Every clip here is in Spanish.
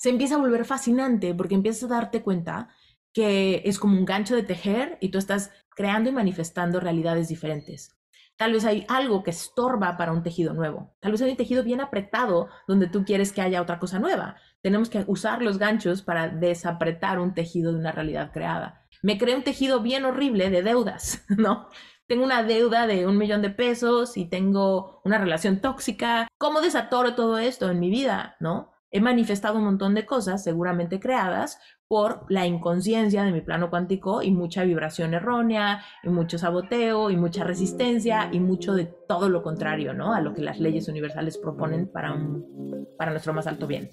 se empieza a volver fascinante porque empiezas a darte cuenta que es como un gancho de tejer y tú estás creando y manifestando realidades diferentes. Tal vez hay algo que estorba para un tejido nuevo. Tal vez hay un tejido bien apretado donde tú quieres que haya otra cosa nueva. Tenemos que usar los ganchos para desapretar un tejido de una realidad creada. Me creé un tejido bien horrible de deudas, ¿no? Tengo una deuda de un millón de pesos y tengo una relación tóxica. ¿Cómo desatoro todo esto en mi vida, no? he manifestado un montón de cosas seguramente creadas por la inconsciencia de mi plano cuántico y mucha vibración errónea, y mucho saboteo, y mucha resistencia, y mucho de todo lo contrario, ¿no? A lo que las leyes universales proponen para, para nuestro más alto bien.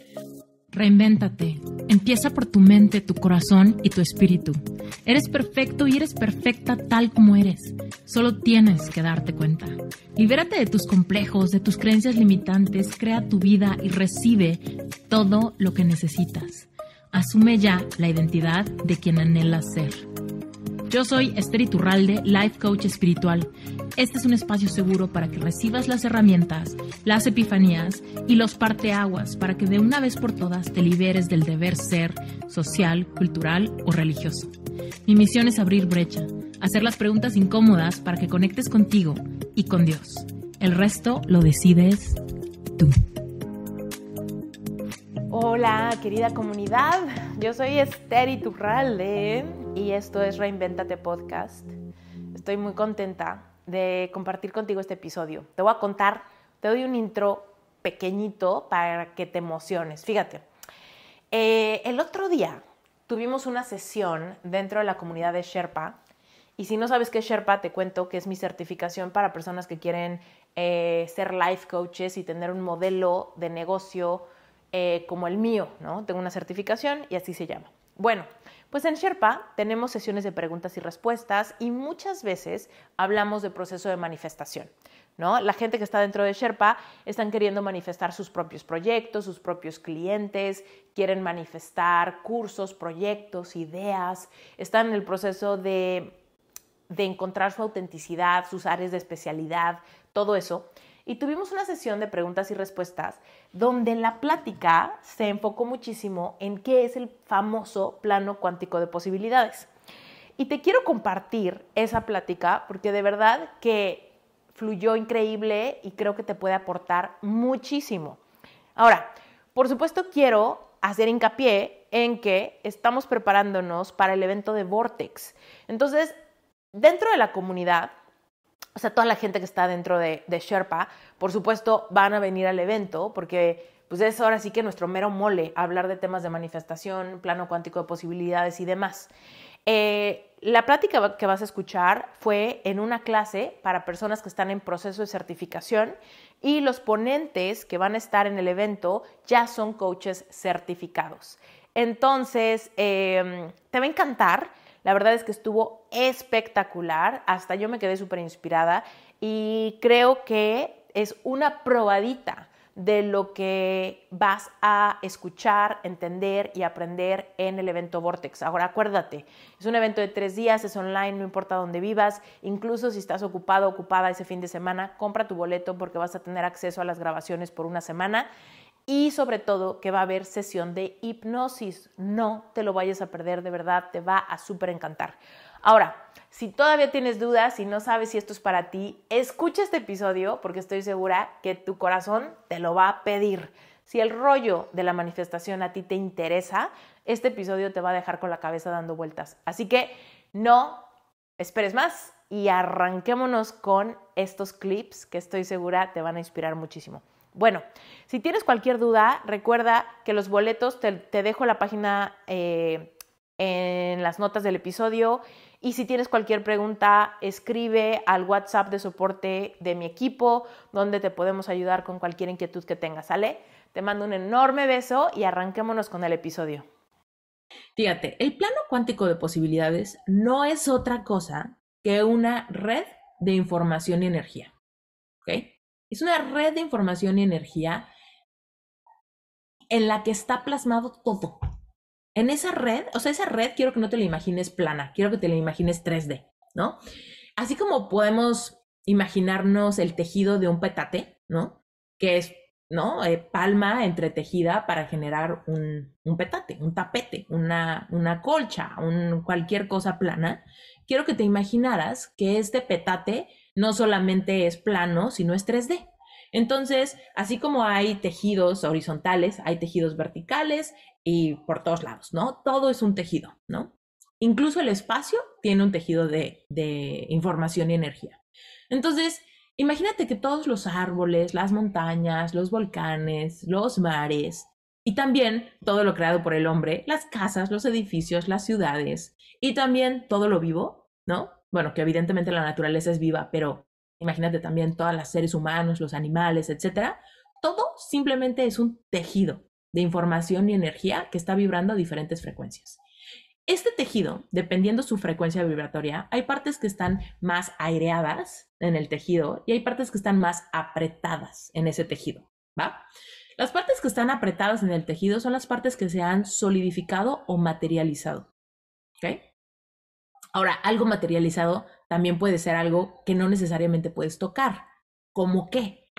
Reinvéntate. Empieza por tu mente, tu corazón y tu espíritu. Eres perfecto y eres perfecta tal como eres. Solo tienes que darte cuenta. Libérate de tus complejos, de tus creencias limitantes, crea tu vida y recibe todo lo que necesitas. Asume ya la identidad de quien anhela ser. Yo soy Esther Iturralde, Life Coach Espiritual. Este es un espacio seguro para que recibas las herramientas, las epifanías y los parteaguas para que de una vez por todas te liberes del deber ser social, cultural o religioso. Mi misión es abrir brecha, hacer las preguntas incómodas para que conectes contigo y con Dios. El resto lo decides tú. Hola, querida comunidad. Yo soy Esther Iturralde y esto es Reinventate Podcast. Estoy muy contenta de compartir contigo este episodio. Te voy a contar, te doy un intro pequeñito para que te emociones. Fíjate, eh, el otro día tuvimos una sesión dentro de la comunidad de Sherpa y si no sabes qué es Sherpa, te cuento que es mi certificación para personas que quieren eh, ser life coaches y tener un modelo de negocio eh, como el mío, ¿no? Tengo una certificación y así se llama. Bueno, pues en Sherpa tenemos sesiones de preguntas y respuestas y muchas veces hablamos de proceso de manifestación. ¿No? La gente que está dentro de Sherpa están queriendo manifestar sus propios proyectos, sus propios clientes, quieren manifestar cursos, proyectos, ideas, están en el proceso de encontrar su autenticidad, sus áreas de especialidad, todo eso y tuvimos una sesión de preguntas y respuestas donde la plática se enfocó muchísimo en qué es el famoso plano cuántico de posibilidades. Y te quiero compartir esa plática porque de verdad que fluyó increíble y creo que te puede aportar muchísimo. Ahora, por supuesto quiero hacer hincapié en que estamos preparándonos para el evento de Vortex. Entonces, dentro de la comunidad o sea, toda la gente que está dentro de, Sherpa, por supuesto, van a venir al evento porque pues es ahora sí que nuestro mero mole hablar de temas de manifestación, plano cuántico de posibilidades y demás. Eh, la plática que vas a escuchar fue en una clase para personas que están en proceso de certificación y los ponentes que van a estar en el evento ya son coaches certificados. Entonces, eh, te va a encantar. La verdad es que estuvo espectacular, hasta yo me quedé súper inspirada y creo que es una probadita de lo que vas a escuchar, entender y aprender en el evento Vortex. Ahora acuérdate, es un evento de tres días, es online, no importa dónde vivas, incluso si estás ocupado, ocupada ese fin de semana, compra tu boleto porque vas a tener acceso a las grabaciones por una semana y sobre todo que va a haber sesión de hipnosis. No te lo vayas a perder, de verdad, te va a súper encantar. Ahora, si todavía tienes dudas y no sabes si esto es para ti, escucha este episodio porque estoy segura que tu corazón te lo va a pedir. Si el rollo de la manifestación a ti te interesa, este episodio te va a dejar con la cabeza dando vueltas. Así que no esperes más y arranquémonos con estos clips que estoy segura te van a inspirar muchísimo. Bueno, si tienes cualquier duda, recuerda que los boletos te, dejo la página eh, en las notas del episodio. Y si tienes cualquier pregunta, escribe al WhatsApp de soporte de mi equipo, donde te podemos ayudar con cualquier inquietud que tengas, ¿sale? Te mando un enorme beso y arranquémonos con el episodio. Fíjate, el plano cuántico de posibilidades no es otra cosa que una red de información y energía. ¿Ok? Es una red de información y energía en la que está plasmado todo. En esa red, o sea, esa red quiero que no te la imagines plana, quiero que te la imagines 3D, ¿no? Así como podemos imaginarnos el tejido de un petate, ¿no? Que es, ¿no? Eh, palma entretejida para generar un, petate, un tapete, una, colcha, un, cualquier cosa plana. Quiero que te imaginaras que este petate no solamente es plano, sino es 3D. Entonces, así como hay tejidos horizontales, hay tejidos verticales y por todos lados, ¿no? Todo es un tejido, ¿no? Incluso el espacio tiene un tejido de, de información y energía. Entonces, imagínate que todos los árboles, las montañas, los volcanes, los mares, y también todo lo creado por el hombre, las casas, los edificios, las ciudades, y también todo lo vivo, ¿no? bueno, que evidentemente la naturaleza es viva, pero imagínate también todas las seres humanos, los animales, etcétera, todo simplemente es un tejido de información y energía que está vibrando a diferentes frecuencias. Este tejido, dependiendo su frecuencia vibratoria, hay partes que están más aireadas en el tejido y hay partes que están más apretadas en ese tejido, Las partes que están apretadas en el tejido son las partes que se han solidificado o materializado, ¿ok? Ahora, algo materializado también puede ser algo que no necesariamente puedes tocar. ¿Cómo qué?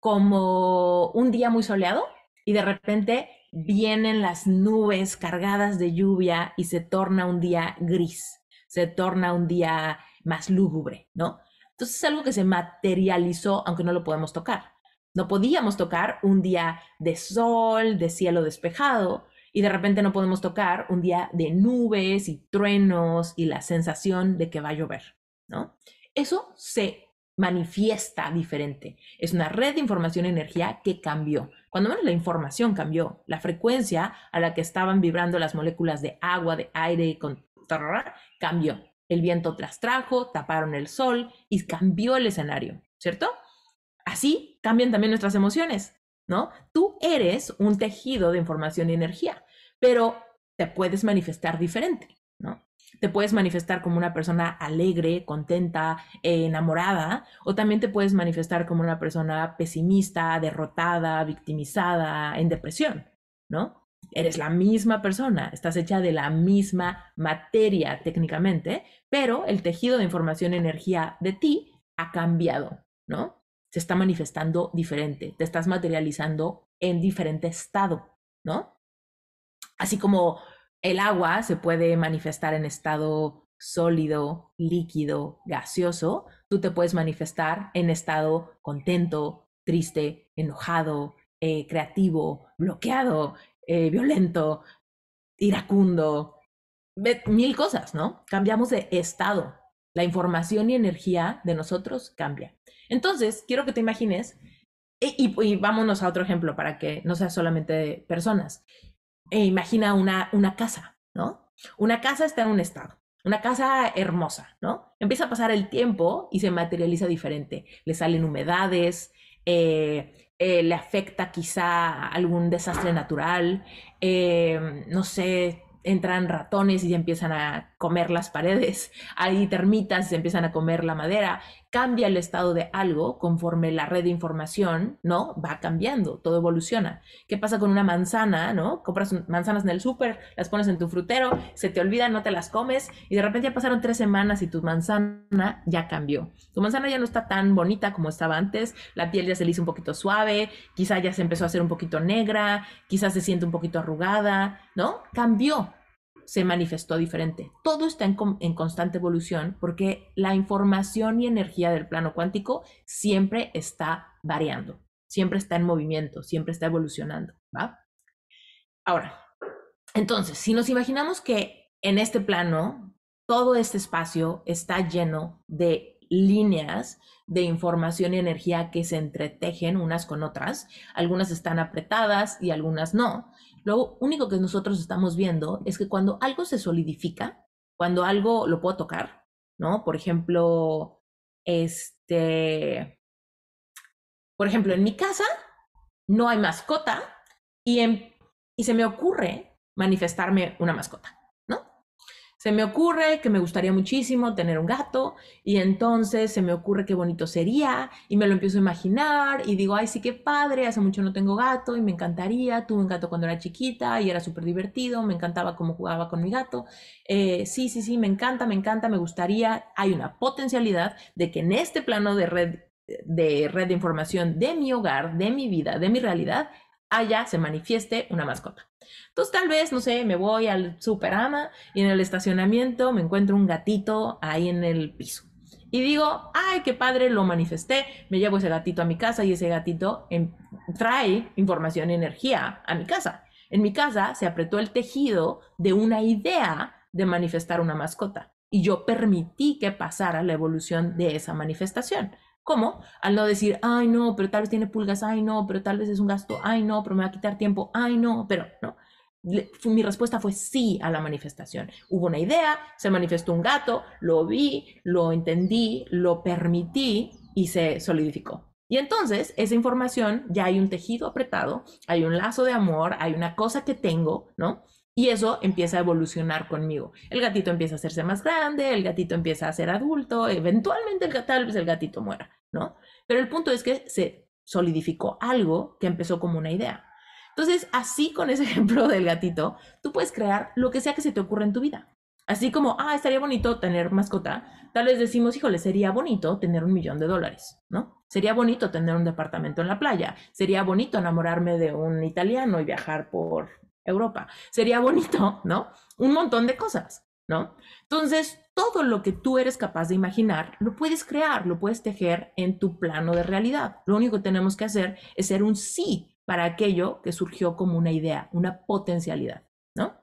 Como un día muy soleado y de repente vienen las nubes cargadas de lluvia y se torna un día gris, se torna un día más lúgubre, ¿no? Entonces es algo que se materializó aunque no lo podemos tocar. No podíamos tocar un día de sol, de cielo despejado, y de repente no podemos tocar un día de nubes y truenos y la sensación de que va a llover, ¿no? Eso se manifiesta diferente. Es una red de información y energía que cambió. Cuando menos la información cambió, la frecuencia a la que estaban vibrando las moléculas de agua, de aire, cambió. El viento trastrajo, trajo, taparon el sol y cambió el escenario, ¿cierto? Así cambian también nuestras emociones, ¿no? Tú eres un tejido de información y energía pero te puedes manifestar diferente, ¿no? Te puedes manifestar como una persona alegre, contenta, eh, enamorada, o también te puedes manifestar como una persona pesimista, derrotada, victimizada, en depresión, ¿no? Eres la misma persona, estás hecha de la misma materia técnicamente, pero el tejido de información y energía de ti ha cambiado, ¿no? Se está manifestando diferente, te estás materializando en diferente estado, ¿no? Así como el agua se puede manifestar en estado sólido, líquido, gaseoso, tú te puedes manifestar en estado contento, triste, enojado, eh, creativo, bloqueado, eh, violento, iracundo, mil cosas, ¿no? Cambiamos de estado. La información y energía de nosotros cambia. Entonces, quiero que te imagines, y, y vámonos a otro ejemplo para que no sea solamente personas. E imagina una, casa, ¿no? Una casa está en un estado, una casa hermosa, ¿no? Empieza a pasar el tiempo y se materializa diferente. Le salen humedades, eh, eh, le afecta quizá algún desastre natural, eh, no sé, entran ratones y empiezan a comer las paredes, hay termitas y se empiezan a comer la madera, cambia el estado de algo conforme la red de información, ¿no? Va cambiando, todo evoluciona. ¿Qué pasa con una manzana, ¿no? Compras manzanas en el súper, las pones en tu frutero, se te olvidan, no te las comes y de repente ya pasaron tres semanas y tu manzana ya cambió. Tu manzana ya no está tan bonita como estaba antes, la piel ya se le hizo un poquito suave, quizá ya se empezó a hacer un poquito negra, quizás se siente un poquito arrugada, ¿no? Cambió se manifestó diferente. Todo está en, constante evolución porque la información y energía del plano cuántico siempre está variando, siempre está en movimiento, siempre está evolucionando. Ahora, entonces, si nos imaginamos que en este plano todo este espacio está lleno de líneas de información y energía que se entretejen unas con otras. Algunas están apretadas y algunas no. Lo único que nosotros estamos viendo es que cuando algo se solidifica, cuando algo lo puedo tocar, ¿no? Por ejemplo, este, por ejemplo, en mi casa no hay mascota y, em, y se me ocurre manifestarme una mascota. Se me ocurre que me gustaría muchísimo tener un gato y entonces se me ocurre qué bonito sería y me lo empiezo a imaginar y digo, ay, sí, qué padre, hace mucho no tengo gato y me encantaría, tuve un gato cuando era chiquita y era súper divertido, me encantaba cómo jugaba con mi gato, eh, sí, sí, sí, me encanta, me encanta, me gustaría, hay una potencialidad de que en este plano de red de red de información de mi hogar, de mi vida, de mi realidad, allá se manifieste una mascota. Entonces tal vez, no sé, me voy al Superama y en el estacionamiento me encuentro un gatito ahí en el piso. Y digo, ay, qué padre, lo manifesté, me llevo ese gatito a mi casa y ese gatito em, trae información y energía a mi casa. En mi casa se apretó el tejido de una idea de manifestar una mascota y yo permití que pasara la evolución de esa manifestación. ¿Cómo? Al no decir, ay no, pero tal vez tiene pulgas, ay no, pero tal vez es un gasto, ay no, pero me va a quitar tiempo, ay no, pero no. mi respuesta fue sí a la manifestación. Hubo una idea, se manifestó un gato, lo vi, lo entendí, lo permití y se solidificó. Y entonces esa información ya hay un tejido apretado, hay un lazo de amor, hay una cosa que tengo, ¿no? Y eso empieza a evolucionar conmigo. El gatito empieza a hacerse más grande, el gatito empieza a ser adulto, eventualmente el, tal vez el gatito muera. ¿no? Pero el punto es que se solidificó algo que empezó como una idea. Entonces, así con ese ejemplo del gatito, tú puedes crear lo que sea que se te ocurra en tu vida. Así como, ah, estaría bonito tener mascota, tal vez decimos, híjole, sería bonito tener un millón de dólares, ¿no? Sería bonito tener un departamento en la playa, sería bonito enamorarme de un italiano y viajar por Europa, sería bonito, ¿no? Un montón de cosas. ¿no? Entonces, todo lo que tú eres capaz de imaginar, lo puedes crear, lo puedes tejer en tu plano de realidad. Lo único que tenemos que hacer es ser un sí para aquello que surgió como una idea, una potencialidad, ¿no?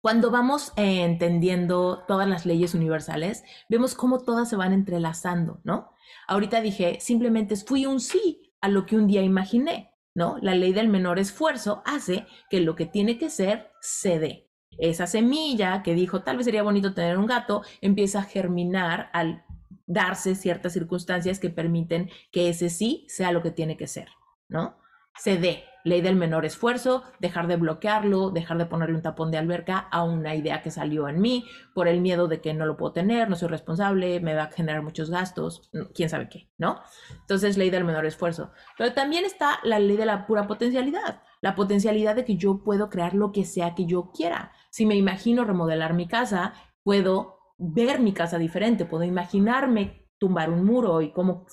Cuando vamos eh, entendiendo todas las leyes universales, vemos cómo todas se van entrelazando, ¿no? Ahorita dije, simplemente fui un sí a lo que un día imaginé, ¿no? La ley del menor esfuerzo hace que lo que tiene que ser se dé. Esa semilla que dijo, tal vez sería bonito tener un gato, empieza a germinar al darse ciertas circunstancias que permiten que ese sí sea lo que tiene que ser, ¿no? Se dé, ley del menor esfuerzo, dejar de bloquearlo, dejar de ponerle un tapón de alberca a una idea que salió en mí por el miedo de que no lo puedo tener, no soy responsable, me va a generar muchos gastos, quién sabe qué, ¿no? Entonces, ley del menor esfuerzo. Pero también está la ley de la pura potencialidad, la potencialidad de que yo puedo crear lo que sea que yo quiera. Si me imagino remodelar mi casa, puedo ver mi casa diferente, puedo imaginarme tumbar un muro y cómo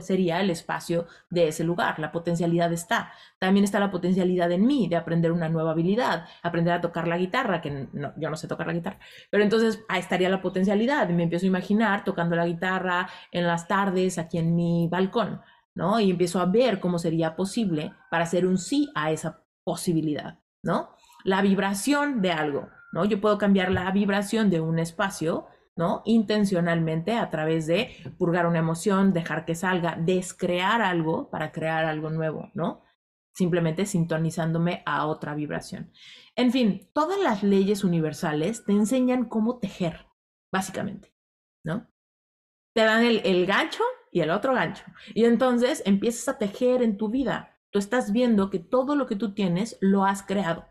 sería el espacio de ese lugar. La potencialidad está. También está la potencialidad en mí de aprender una nueva habilidad, aprender a tocar la guitarra, que yo no sé tocar la guitarra, pero entonces ahí estaría la potencialidad. Me empiezo a imaginar tocando la guitarra en las tardes aquí en mi balcón, ¿no? Y empiezo a ver cómo sería posible para hacer un sí a esa posibilidad, ¿no? la vibración de algo, ¿no? Yo puedo cambiar la vibración de un espacio, ¿no? Intencionalmente a través de purgar una emoción, dejar que salga, descrear algo para crear algo nuevo, ¿no? Simplemente sintonizándome a otra vibración. En fin, todas las leyes universales te enseñan cómo tejer, básicamente, ¿no? Te dan el, gancho y el otro gancho. Y entonces empiezas a tejer en tu vida. Tú estás viendo que todo lo que tú tienes lo has creado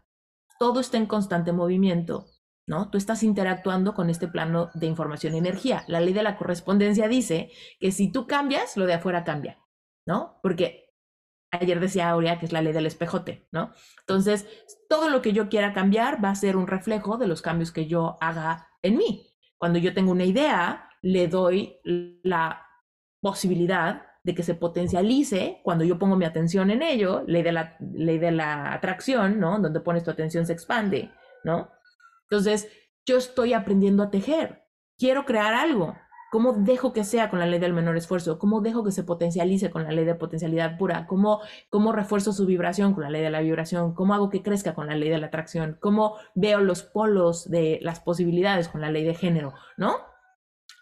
todo está en constante movimiento, ¿no? Tú estás interactuando con este plano de información y energía. La ley de la correspondencia dice que si tú cambias, lo de afuera cambia, ¿no? Porque ayer decía Aurea que es la ley del espejote, ¿no? Entonces, todo lo que yo quiera cambiar va a ser un reflejo de los cambios que yo haga en mí. Cuando yo tengo una idea, le doy la posibilidad de que se potencialice cuando yo pongo mi atención en ello, ley de la, ley de la atracción, ¿no? Donde pones tu atención se expande, ¿no? Entonces, yo estoy aprendiendo a tejer, quiero crear algo. ¿Cómo dejo que sea con la ley del menor esfuerzo? ¿Cómo dejo que se potencialice con la ley de potencialidad pura? ¿Cómo, cómo refuerzo su vibración con la ley de la vibración? ¿Cómo hago que crezca con la ley de la atracción? ¿Cómo veo los polos de las posibilidades con la ley de género? ¿No?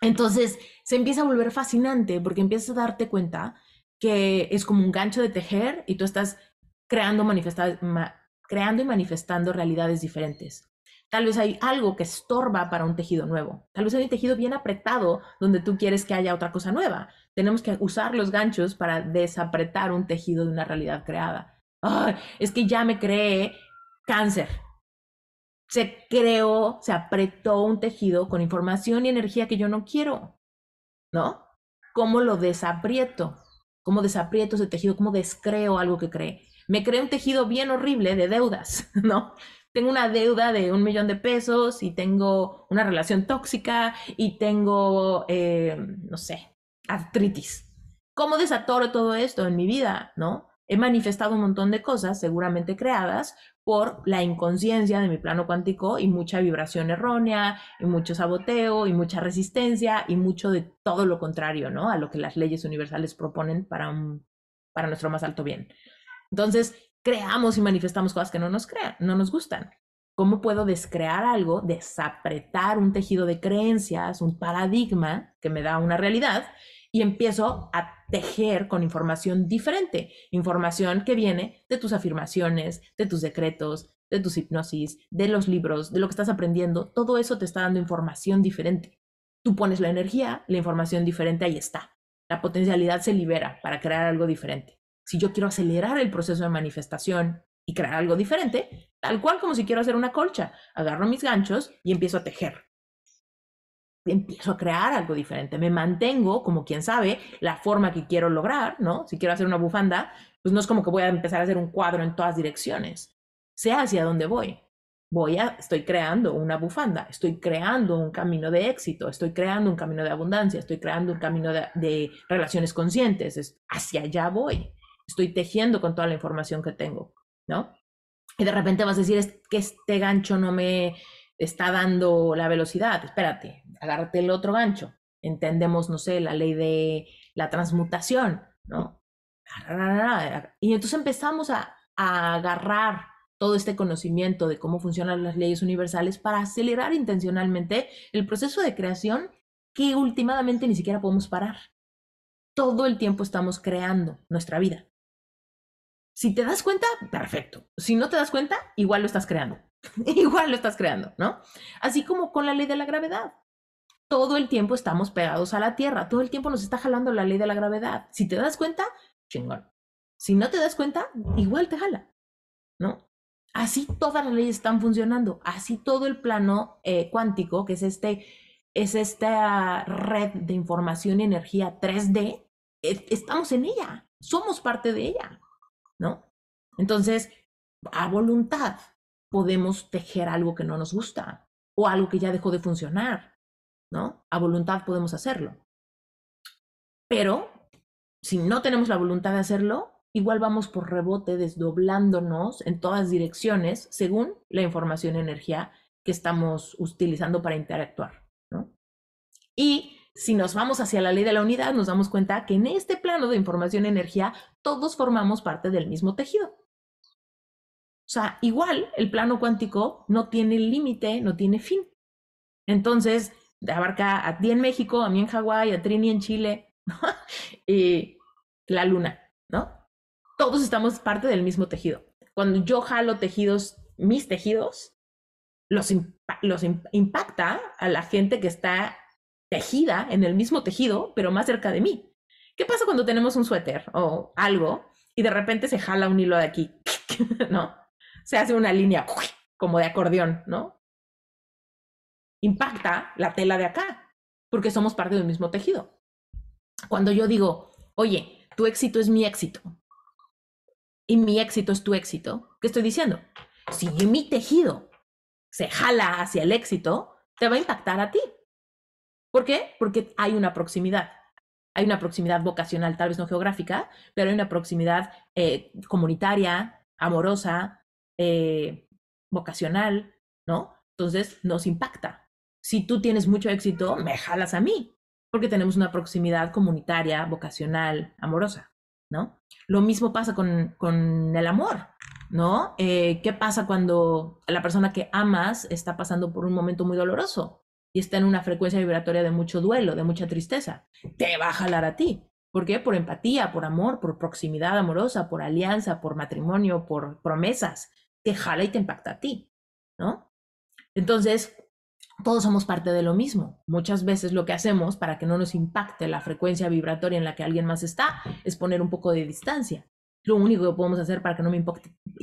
Entonces se empieza a volver fascinante porque empiezas a darte cuenta que es como un gancho de tejer y tú estás creando, creando y manifestando realidades diferentes. Tal vez hay algo que estorba para un tejido nuevo. Tal vez hay un tejido bien apretado donde tú quieres que haya otra cosa nueva. Tenemos que usar los ganchos para desapretar un tejido de una realidad creada. es que ya me creé cáncer se creó, se apretó un tejido con información y energía que yo no quiero, ¿no? ¿Cómo lo desaprieto? ¿Cómo desaprieto ese tejido? ¿Cómo descreo algo que cree? Me creé un tejido bien horrible de deudas, ¿no? Tengo una deuda de un millón de pesos y tengo una relación tóxica y tengo, eh, no sé, artritis. ¿Cómo desatoro todo esto en mi vida, no? He manifestado un montón de cosas seguramente creadas por la inconsciencia de mi plano cuántico y mucha vibración errónea, y mucho saboteo, y mucha resistencia, y mucho de todo lo contrario, ¿no? A lo que las leyes universales proponen para, para nuestro más alto bien. Entonces, creamos y manifestamos cosas que no nos crean, no nos gustan. ¿Cómo puedo descrear algo, desapretar un tejido de creencias, un paradigma que me da una realidad y empiezo a tejer con información diferente, información que viene de tus afirmaciones, de tus decretos, de tus hipnosis, de los libros, de lo que estás aprendiendo, todo eso te está dando información diferente. Tú pones la energía, la información diferente ahí está. La potencialidad se libera para crear algo diferente. Si yo quiero acelerar el proceso de manifestación y crear algo diferente, tal cual como si quiero hacer una colcha, agarro mis ganchos y empiezo a tejer empiezo a crear algo diferente, me mantengo como quien sabe la forma que quiero lograr, ¿no? Si quiero hacer una bufanda, pues no es como que voy a empezar a hacer un cuadro en todas direcciones, sea hacia dónde voy. Voy a, estoy creando una bufanda, estoy creando un camino de éxito, estoy creando un camino de abundancia, estoy creando un camino de, de relaciones conscientes, es, hacia allá voy, estoy tejiendo con toda la información que tengo, ¿no? Y de repente vas a decir, es que este gancho no me está dando la velocidad, espérate, agárrate el otro gancho. Entendemos, no sé, la ley de la transmutación, ¿no? Y entonces empezamos a, a agarrar todo este conocimiento de cómo funcionan las leyes universales para acelerar intencionalmente el proceso de creación que últimamente ni siquiera podemos parar. Todo el tiempo estamos creando nuestra vida. Si te das cuenta, perfecto. Si no te das cuenta, igual lo estás creando. igual lo estás creando, ¿no? Así como con la ley de la gravedad todo el tiempo estamos pegados a la Tierra, todo el tiempo nos está jalando la ley de la gravedad. Si te das cuenta, chingón. Si no te das cuenta, igual te jala, ¿no? Así todas las leyes están funcionando, así todo el plano eh, cuántico, que es, este, es esta red de información y energía 3D, e, estamos en ella, somos parte de ella, ¿no? Entonces, a voluntad podemos tejer algo que no nos gusta o algo que ya dejó de funcionar ¿no? A voluntad podemos hacerlo. Pero si no tenemos la voluntad de hacerlo, igual vamos por rebote desdoblándonos en todas direcciones según la información energía que estamos utilizando para interactuar. ¿no? Y si nos vamos hacia la ley de la unidad, nos damos cuenta que en este plano de información energía todos formamos parte del mismo tejido. O sea, igual el plano cuántico no tiene límite, no tiene fin. Entonces, abarca a ti en México, a mí en Hawái, a Trini en Chile, y la luna, ¿no? Todos estamos parte del mismo tejido. Cuando yo jalo tejidos, mis tejidos, los, los impacta a la gente que está tejida en el mismo tejido, pero más cerca de mí. ¿Qué pasa cuando tenemos un suéter o algo y de repente se jala un hilo de aquí, ¿no? Se hace una línea como de acordeón, ¿no? impacta la tela de acá, porque somos parte del mismo tejido. Cuando yo digo, oye, tu éxito es mi éxito y mi éxito es tu éxito, ¿qué estoy diciendo? Si mi tejido se jala hacia el éxito, te va a impactar a ti. ¿Por qué? Porque hay una proximidad. Hay una proximidad vocacional, tal vez no geográfica, pero hay una proximidad eh, comunitaria, amorosa, eh, vocacional, ¿no? Entonces nos impacta si tú tienes mucho éxito, me jalas a mí, porque tenemos una proximidad comunitaria, vocacional, amorosa, ¿no? Lo mismo pasa con, el amor, ¿no? Eh, ¿Qué pasa cuando la persona que amas está pasando por un momento muy doloroso y está en una frecuencia vibratoria de mucho duelo, de mucha tristeza? Te va a jalar a ti. ¿Por qué? Por empatía, por amor, por proximidad amorosa, por alianza, por matrimonio, por promesas. Te jala y te impacta a ti, ¿no? Entonces, todos somos parte de lo mismo. Muchas veces lo que hacemos para que no nos impacte la frecuencia vibratoria en la que alguien más está es poner un poco de distancia. Lo único que podemos hacer para que no me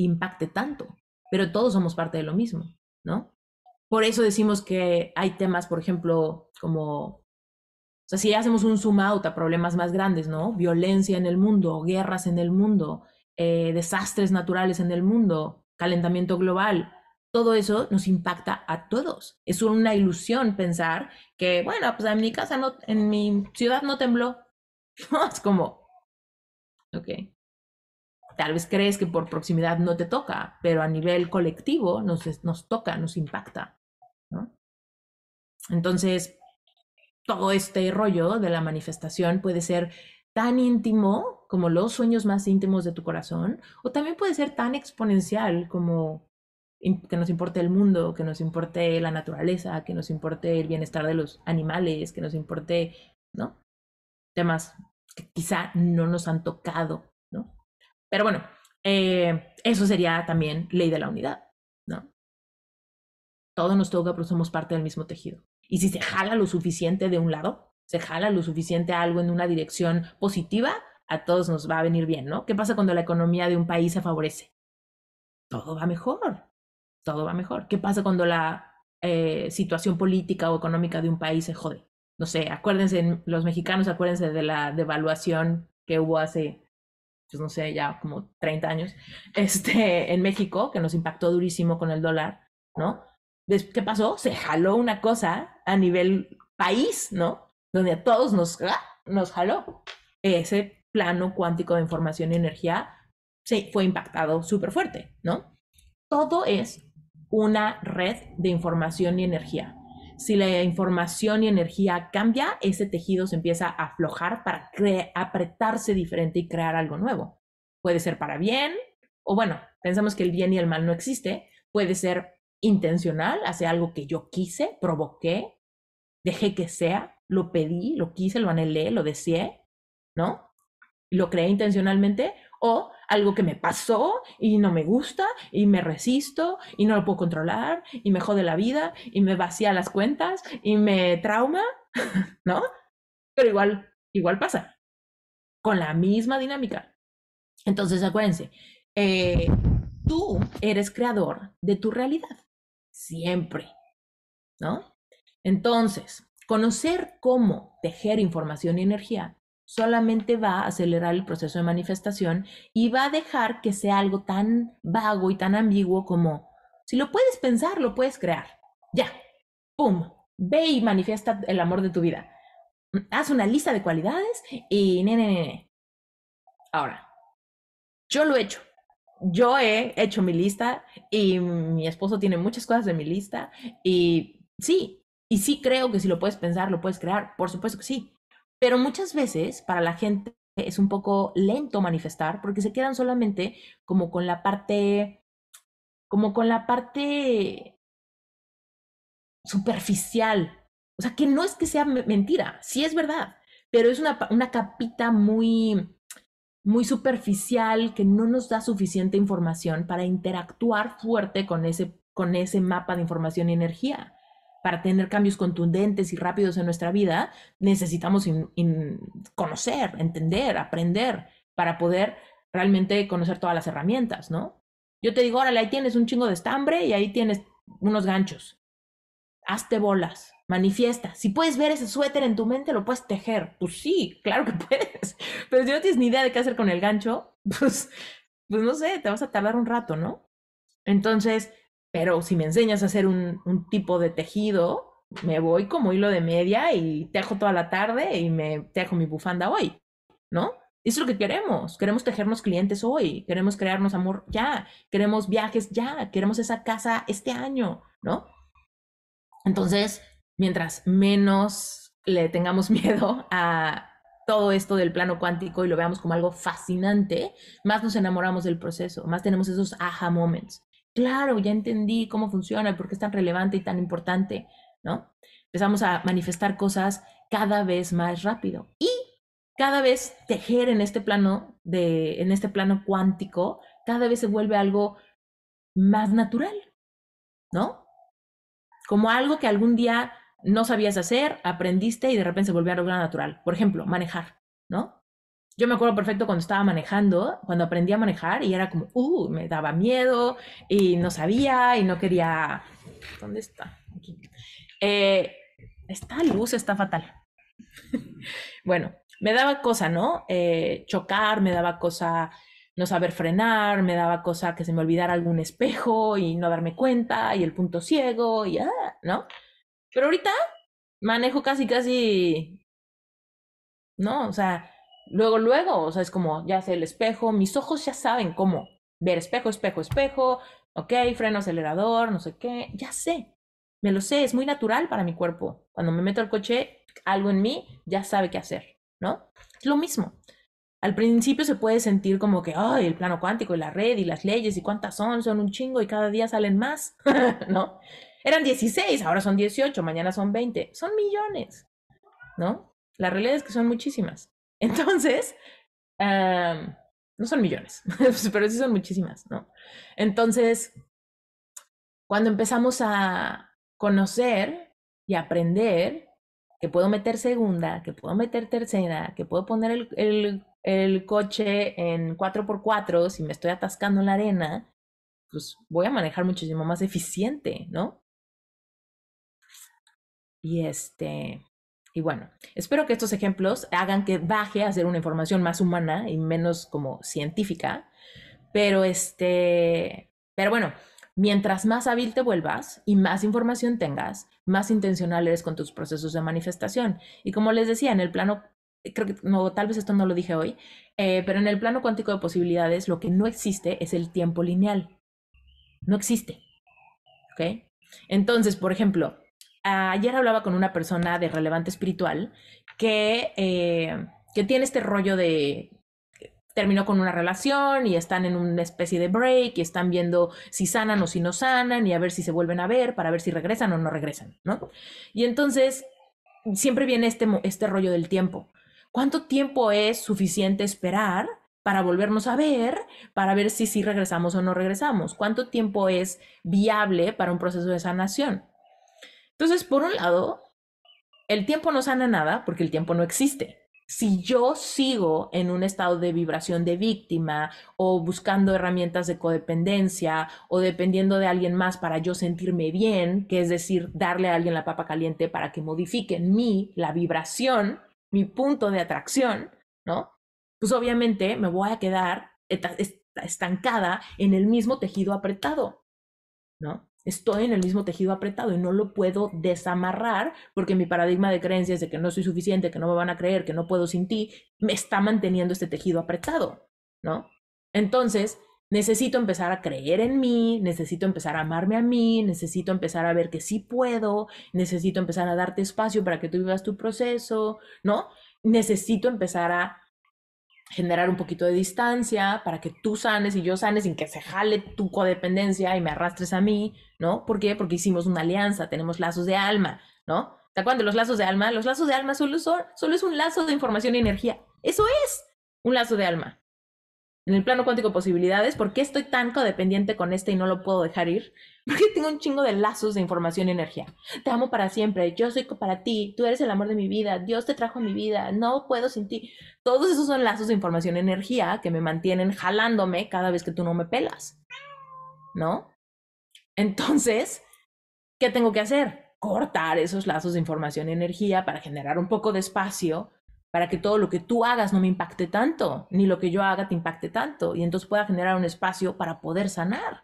impacte, tanto. Pero todos somos parte de lo mismo, ¿no? Por eso decimos que hay temas, por ejemplo, como... O sea, si hacemos un zoom out a problemas más grandes, ¿no? Violencia en el mundo, guerras en el mundo, eh, desastres naturales en el mundo, calentamiento global, todo eso nos impacta a todos. Es una ilusión pensar que, bueno, pues en mi casa, no, en mi ciudad no tembló. es como, ok. Tal vez crees que por proximidad no te toca, pero a nivel colectivo nos, nos toca, nos impacta. Entonces, todo este rollo de la manifestación puede ser tan íntimo como los sueños más íntimos de tu corazón, o también puede ser tan exponencial como que nos importe el mundo, que nos importe la naturaleza, que nos importe el bienestar de los animales, que nos importe, ¿no? Temas que quizá no nos han tocado, ¿no? Pero bueno, eh, eso sería también ley de la unidad, ¿no? Todo nos toca, pero somos parte del mismo tejido. Y si se jala lo suficiente de un lado, se jala lo suficiente algo en una dirección positiva, a todos nos va a venir bien, ¿no? ¿Qué pasa cuando la economía de un país se favorece? Todo va mejor, todo va mejor. ¿Qué pasa cuando la eh, situación política o económica de un país se jode? No sé, acuérdense, los mexicanos, acuérdense de la devaluación que hubo hace, pues no sé, ya como 30 años, este, en México, que nos impactó durísimo con el dólar, ¿no? ¿Qué pasó? Se jaló una cosa a nivel país, ¿no? Donde a todos nos, ¡ah! nos jaló. Ese plano cuántico de información y energía se fue impactado súper fuerte, ¿no? Todo es una red de información y energía. Si la información y energía cambia, ese tejido se empieza a aflojar para apretarse diferente y crear algo nuevo. Puede ser para bien, o bueno, pensamos que el bien y el mal no existe, puede ser intencional, hace algo que yo quise, provoqué, dejé que sea, lo pedí, lo quise, lo anhelé, lo deseé, ¿no? Lo creé intencionalmente, o algo que me pasó y no me gusta y me resisto y no lo puedo controlar y me jode la vida y me vacía las cuentas y me trauma, ¿no? Pero igual, igual pasa, con la misma dinámica. Entonces, acuérdense, eh, tú eres creador de tu realidad, siempre, ¿no? Entonces, conocer cómo tejer información y energía solamente va a acelerar el proceso de manifestación y va a dejar que sea algo tan vago y tan ambiguo como, si lo puedes pensar, lo puedes crear. Ya, ¡pum! Ve y manifiesta el amor de tu vida. Haz una lista de cualidades y... nene, ne, Ahora, yo lo he hecho. Yo he hecho mi lista y mi esposo tiene muchas cosas de mi lista y sí, y sí creo que si lo puedes pensar, lo puedes crear. Por supuesto que sí. Pero muchas veces para la gente es un poco lento manifestar porque se quedan solamente como con la parte, como con la parte superficial. O sea, que no es que sea mentira, sí es verdad, pero es una, una capita muy, muy superficial que no nos da suficiente información para interactuar fuerte con ese, con ese mapa de información y energía para tener cambios contundentes y rápidos en nuestra vida, necesitamos conocer, entender, aprender, para poder realmente conocer todas las herramientas, ¿no? Yo te digo, órale, ahí tienes un chingo de estambre y ahí tienes unos ganchos. Hazte bolas, manifiesta. Si puedes ver ese suéter en tu mente, lo puedes tejer. Pues sí, claro que puedes. Pero si no tienes ni idea de qué hacer con el gancho, pues, pues no sé, te vas a tardar un rato, ¿no? Entonces, pero si me enseñas a hacer un, tipo de tejido, me voy como hilo de media y tejo toda la tarde y me tejo mi bufanda hoy, ¿no? Eso es lo que queremos. Queremos tejernos clientes hoy, queremos crearnos amor ya, queremos viajes ya, queremos esa casa este año, ¿no? Entonces, mientras menos le tengamos miedo a todo esto del plano cuántico y lo veamos como algo fascinante, más nos enamoramos del proceso, más tenemos esos aha moments claro, ya entendí cómo funciona, y por qué es tan relevante y tan importante, ¿no? Empezamos a manifestar cosas cada vez más rápido y cada vez tejer en este plano de en este plano cuántico cada vez se vuelve algo más natural, ¿no? Como algo que algún día no sabías hacer, aprendiste y de repente se volvió algo natural. Por ejemplo, manejar, ¿no? Yo me acuerdo perfecto cuando estaba manejando, cuando aprendí a manejar y era como, uh, me daba miedo y no sabía y no quería... ¿Dónde está? Aquí. Eh, esta luz está fatal. bueno, me daba cosa, ¿no? Eh, chocar, me daba cosa no saber frenar, me daba cosa que se me olvidara algún espejo y no darme cuenta y el punto ciego y ya, ah, ¿no? Pero ahorita manejo casi, casi, no, o sea, luego, luego, o sea, es como, ya sé el espejo, mis ojos ya saben cómo ver espejo, espejo, espejo, ok, freno, acelerador, no sé qué, ya sé, me lo sé, es muy natural para mi cuerpo. Cuando me meto al coche, algo en mí ya sabe qué hacer, ¿no? Es lo mismo. Al principio se puede sentir como que, ay, el plano cuántico y la red y las leyes y cuántas son, son un chingo y cada día salen más, ¿no? Eran 16, ahora son 18, mañana son 20, son millones, ¿no? La realidad es que son muchísimas. Entonces, em, no son millones, pero sí son muchísimas, ¿no? Entonces, cuando empezamos a conocer y aprender que puedo meter segunda, que puedo meter tercera, que puedo poner el, el, coche en 4x4 si me estoy atascando en la arena, pues voy a manejar muchísimo más eficiente, ¿no? Y este, y bueno, espero que estos ejemplos hagan que baje a ser una información más humana y menos como científica, pero este, pero bueno, mientras más hábil te vuelvas y más información tengas, más intencional eres con tus procesos de manifestación. Y como les decía, en el plano creo que no, tal vez esto no lo dije hoy, eh, pero en el plano cuántico de posibilidades lo que no existe es el tiempo lineal. No existe. ¿Ok? Entonces, por ejemplo, Ah, ayer hablaba con una persona de relevante espiritual que, eh, que tiene este rollo de terminó con una relación y están en una especie de break y están viendo si sanan o si no sanan y a ver si se vuelven a ver para ver si regresan o no regresan, ¿no? Y entonces siempre viene este, este rollo del tiempo. ¿Cuánto tiempo es suficiente esperar para volvernos a ver, para ver si si regresamos o no regresamos? ¿Cuánto tiempo es viable para un proceso de sanación? Entonces, por un lado, el tiempo no sana nada porque el tiempo no existe. Si yo sigo en un estado de vibración de víctima o buscando herramientas de codependencia o dependiendo de alguien más para yo sentirme bien, que es decir, darle a alguien la papa caliente para que modifique en mí la vibración, mi punto de atracción, ¿no? Pues obviamente me voy a quedar estancada en el mismo tejido apretado, ¿no? Estoy en el mismo tejido apretado y no lo puedo desamarrar porque mi paradigma de creencias de que no soy suficiente, que no me van a creer, que no puedo sin ti, me está manteniendo este tejido apretado, ¿no? Entonces, necesito empezar a creer en mí, necesito empezar a amarme a mí, necesito empezar a ver que sí puedo, necesito empezar a darte espacio para que tú vivas tu proceso, ¿no? Necesito empezar a generar un poquito de distancia para que tú sanes y yo sanes sin que se jale tu codependencia y me arrastres a mí, ¿no? ¿Por qué? Porque hicimos una alianza, tenemos lazos de alma, ¿no? ¿Te acuerdas de los lazos de alma? Los lazos de alma solo, son, solo es un lazo de información y energía. Eso es un lazo de alma. En el plano cuántico posibilidades, ¿por qué estoy tan codependiente con este y no lo puedo dejar ir? Porque tengo un chingo de lazos de información y energía. Te amo para siempre, yo soy para ti, tú eres el amor de mi vida, Dios te trajo a mi vida, no puedo sin ti. Todos esos son lazos de información y energía que me mantienen jalándome cada vez que tú no me pelas. ¿No? Entonces, ¿qué tengo que hacer? Cortar esos lazos de información y energía para generar un poco de espacio para que todo lo que tú hagas no me impacte tanto, ni lo que yo haga te impacte tanto, y entonces pueda generar un espacio para poder sanar.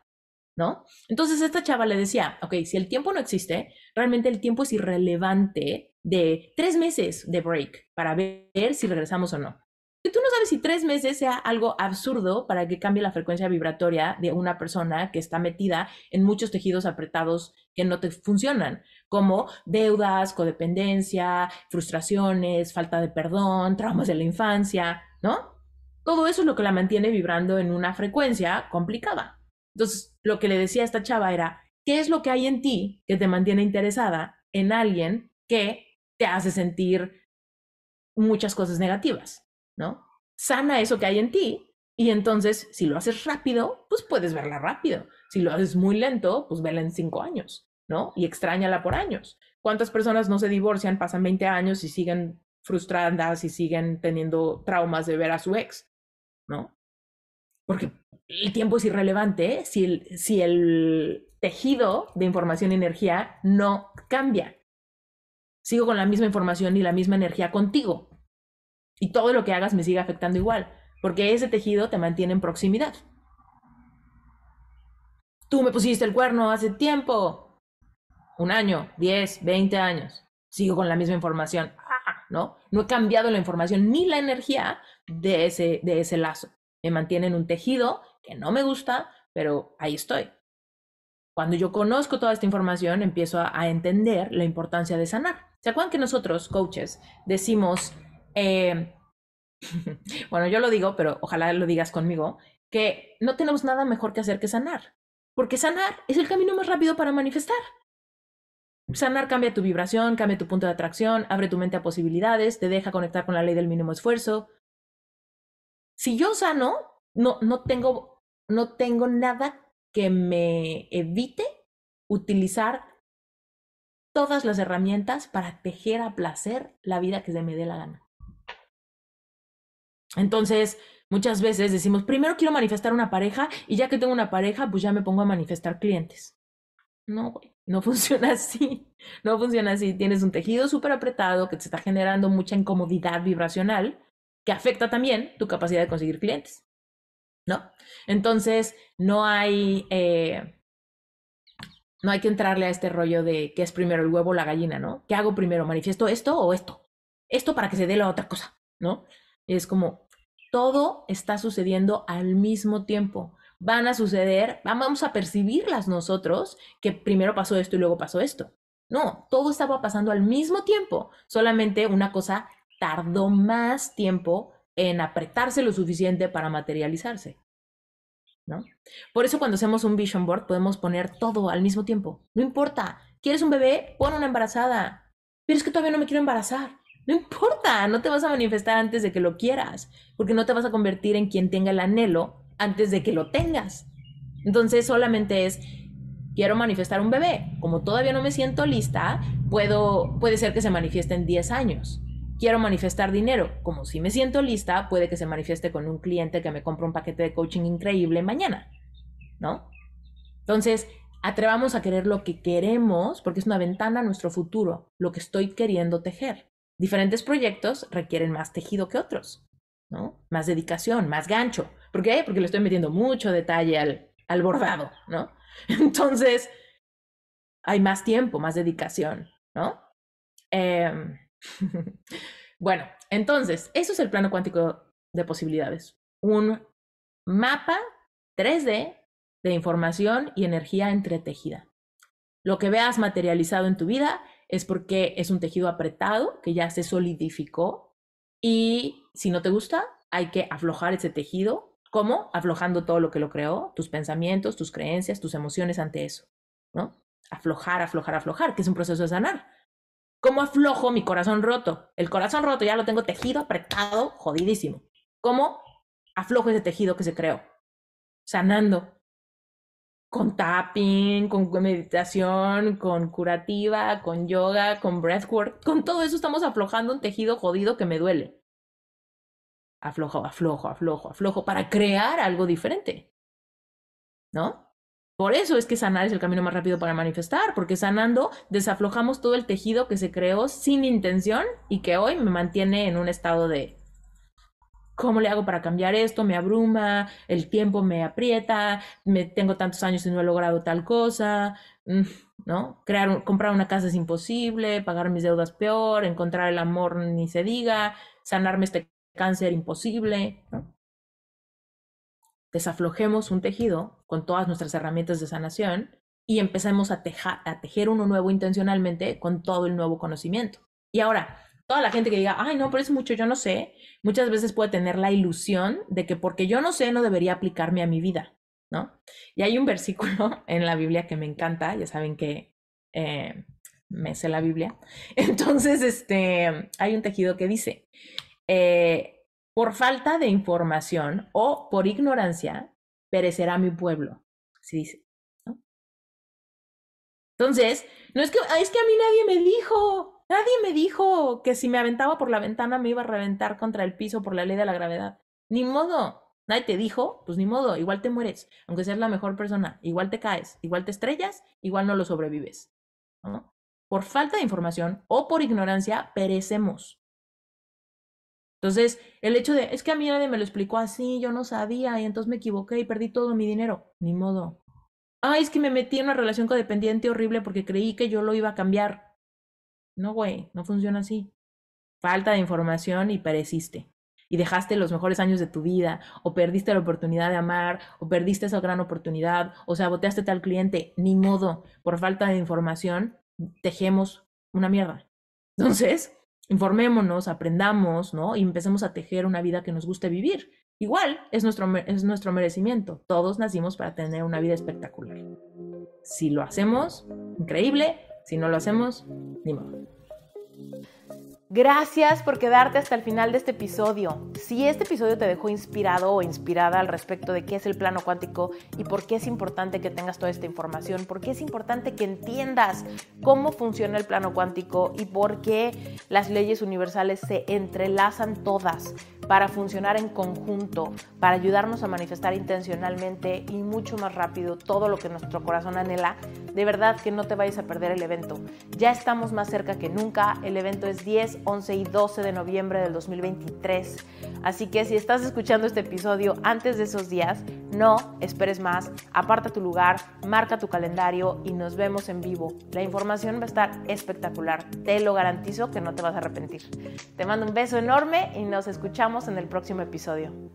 ¿no? Entonces esta chava le decía, ok, si el tiempo no existe, realmente el tiempo es irrelevante de tres meses de break para ver si regresamos o no. Y tú no sabes si tres meses sea algo absurdo para que cambie la frecuencia vibratoria de una persona que está metida en muchos tejidos apretados que no te funcionan, como deudas, codependencia, frustraciones, falta de perdón, traumas de la infancia, ¿no? Todo eso es lo que la mantiene vibrando en una frecuencia complicada. Entonces, lo que le decía a esta chava era, ¿qué es lo que hay en ti que te mantiene interesada en alguien que te hace sentir muchas cosas negativas? ¿No? Sana eso que hay en ti y entonces, si lo haces rápido, pues puedes verla rápido. Si lo haces muy lento, pues vela en cinco años, ¿no? Y extrañala por años. ¿Cuántas personas no se divorcian, pasan 20 años y siguen frustradas y siguen teniendo traumas de ver a su ex, ¿no? Porque el tiempo es irrelevante si el, si el tejido de información y energía no cambia. Sigo con la misma información y la misma energía contigo. Y todo lo que hagas me sigue afectando igual, porque ese tejido te mantiene en proximidad. Tú me pusiste el cuerno hace tiempo. Un año, 10, 20 años. Sigo con la misma información. Ah, ¿no? No he cambiado la información ni la energía de ese, de ese lazo. Me mantiene un tejido no me gusta, pero ahí estoy. Cuando yo conozco toda esta información, empiezo a, entender la importancia de sanar. ¿Se acuerdan que nosotros, coaches, decimos, eh, bueno, yo lo digo, pero ojalá lo digas conmigo, que no tenemos nada mejor que hacer que sanar, porque sanar es el camino más rápido para manifestar. Sanar cambia tu vibración, cambia tu punto de atracción, abre tu mente a posibilidades, te deja conectar con la ley del mínimo esfuerzo. Si yo sano, no, no tengo no tengo nada que me evite utilizar todas las herramientas para tejer a placer la vida que se me dé la gana. Entonces, muchas veces decimos, primero quiero manifestar una pareja y ya que tengo una pareja, pues ya me pongo a manifestar clientes. No, no funciona así. No funciona así. Tienes un tejido súper apretado que te está generando mucha incomodidad vibracional que afecta también tu capacidad de conseguir clientes. Entonces, no hay, eh, no hay que entrarle a este rollo de qué es primero el huevo o la gallina, ¿no? ¿Qué hago primero? ¿Manifiesto esto o esto? Esto para que se dé la otra cosa, ¿no? Es como, todo está sucediendo al mismo tiempo. Van a suceder, vamos a percibirlas nosotros, que primero pasó esto y luego pasó esto. No, todo estaba pasando al mismo tiempo, solamente una cosa tardó más tiempo en apretarse lo suficiente para materializarse. ¿no? Por eso cuando hacemos un vision board podemos poner todo al mismo tiempo. No importa, ¿quieres un bebé? Pon una embarazada. Pero es que todavía no me quiero embarazar. No importa, no te vas a manifestar antes de que lo quieras, porque no te vas a convertir en quien tenga el anhelo antes de que lo tengas. Entonces solamente es, quiero manifestar un bebé. Como todavía no me siento lista, puedo, puede ser que se manifieste en 10 años. Quiero manifestar dinero. Como si me siento lista, puede que se manifieste con un cliente que me compra un paquete de coaching increíble mañana, ¿no? Entonces, atrevamos a querer lo que queremos porque es una ventana a nuestro futuro, lo que estoy queriendo tejer. Diferentes proyectos requieren más tejido que otros, ¿no? Más dedicación, más gancho. ¿Por qué? Porque le estoy metiendo mucho detalle al, al bordado, ¿no? Entonces, hay más tiempo, más dedicación, ¿no? Em, bueno, entonces, eso es el plano cuántico de posibilidades. Un mapa 3D de información y energía entretejida. Lo que veas materializado en tu vida es porque es un tejido apretado que ya se solidificó y si no te gusta, hay que aflojar ese tejido. ¿Cómo? Aflojando todo lo que lo creó, tus pensamientos, tus creencias, tus emociones ante eso, ¿no? Aflojar, aflojar, aflojar, que es un proceso de sanar. ¿Cómo aflojo mi corazón roto? El corazón roto ya lo tengo tejido, apretado, jodidísimo. ¿Cómo aflojo ese tejido que se creó? Sanando. Con tapping, con meditación, con curativa, con yoga, con breathwork. Con todo eso estamos aflojando un tejido jodido que me duele. Aflojo, aflojo, aflojo, aflojo, para crear algo diferente. ¿No? Por eso es que sanar es el camino más rápido para manifestar, porque sanando desaflojamos todo el tejido que se creó sin intención y que hoy me mantiene en un estado de ¿cómo le hago para cambiar esto? Me abruma, el tiempo me aprieta, me tengo tantos años y no he logrado tal cosa, mm, ¿no? Crear, comprar una casa es imposible, pagar mis deudas peor, encontrar el amor ni se diga, sanarme este cáncer imposible, ¿no? desaflojemos un tejido con todas nuestras herramientas de sanación y empecemos a, tejer uno nuevo intencionalmente con todo el nuevo conocimiento. Y ahora, toda la gente que diga, ay, no, pero es mucho, yo no sé, muchas veces puede tener la ilusión de que porque yo no sé, no debería aplicarme a mi vida, ¿no? Y hay un versículo en la Biblia que me encanta, ya saben que eh, me sé la Biblia. Entonces, este, hay un tejido que dice, eh, por falta de información o por ignorancia, perecerá mi pueblo. Se dice. Entonces, no es que, es que a mí nadie me dijo, nadie me dijo que si me aventaba por la ventana me iba a reventar contra el piso por la ley de la gravedad. Ni modo, nadie te dijo, pues ni modo, igual te mueres, aunque seas la mejor persona, igual te caes, igual te estrellas, igual no lo sobrevives. Por falta de información o por ignorancia, perecemos. Entonces, el hecho de, es que a mí nadie me lo explicó así, yo no sabía y entonces me equivoqué y perdí todo mi dinero. Ni modo. ay es que me metí en una relación codependiente horrible porque creí que yo lo iba a cambiar. No, güey, no funciona así. Falta de información y pereciste. Y dejaste los mejores años de tu vida, o perdiste la oportunidad de amar, o perdiste esa gran oportunidad, o saboteaste tal cliente. Ni modo. Por falta de información, tejemos una mierda. Entonces, informémonos, aprendamos, ¿no? Y empecemos a tejer una vida que nos guste vivir. Igual es nuestro, es nuestro merecimiento. Todos nacimos para tener una vida espectacular. Si lo hacemos, increíble. Si no lo hacemos, ni modo. Gracias por quedarte hasta el final de este episodio. Si este episodio te dejó inspirado o inspirada al respecto de qué es el plano cuántico y por qué es importante que tengas toda esta información, por qué es importante que entiendas cómo funciona el plano cuántico y por qué las leyes universales se entrelazan todas para funcionar en conjunto, para ayudarnos a manifestar intencionalmente y mucho más rápido todo lo que nuestro corazón anhela, de verdad que no te vayas a perder el evento. Ya estamos más cerca que nunca, el evento es 10, 11 y 12 de noviembre del 2023. Así que si estás escuchando este episodio antes de esos días, no esperes más, aparta tu lugar, marca tu calendario y nos vemos en vivo. La información va a estar espectacular, te lo garantizo que no te vas a arrepentir. Te mando un beso enorme y nos escuchamos en el próximo episodio.